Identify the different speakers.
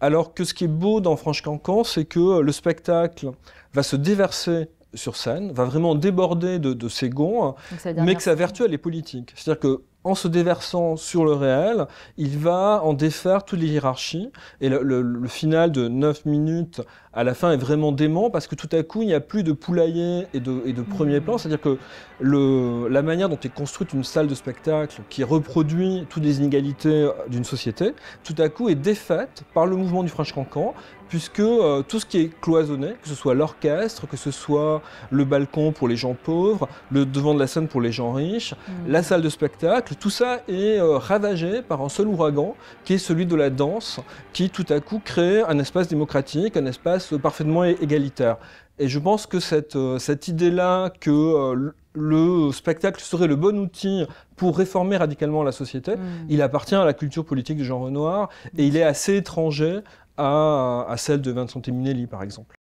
Speaker 1: Alors que ce qui est beau dans Franche-Cancan, c'est que euh, le spectacle va se déverser sur scène, va vraiment déborder de, de ses gonds, mais que sa vertu, elle est politique. C'est-à-dire que en se déversant sur le réel, il va en défaire toutes les hiérarchies. Et le, final de 9 minutes à la fin est vraiment dément parce que tout à coup, il n'y a plus de poulailler et de, premier plan. Mmh. C'est-à-dire que la manière dont est construite une salle de spectacle qui reproduit toutes les inégalités d'une société, tout à coup est défaite par le mouvement du franche Cancan puisque euh, tout ce qui est cloisonné, que ce soit l'orchestre, que ce soit le balcon pour les gens pauvres, le devant de la scène pour les gens riches, mm. la salle de spectacle, tout ça est euh, ravagé par un seul ouragan qui est celui de la danse, qui tout à coup crée un espace démocratique, un espace parfaitement égalitaire. Et je pense que cette, euh, idée-là que le spectacle serait le bon outil pour réformer radicalement la société, mm. il appartient à la culture politique du genre Renoir et il est assez étranger à, celle de Vincent Minelli, par exemple.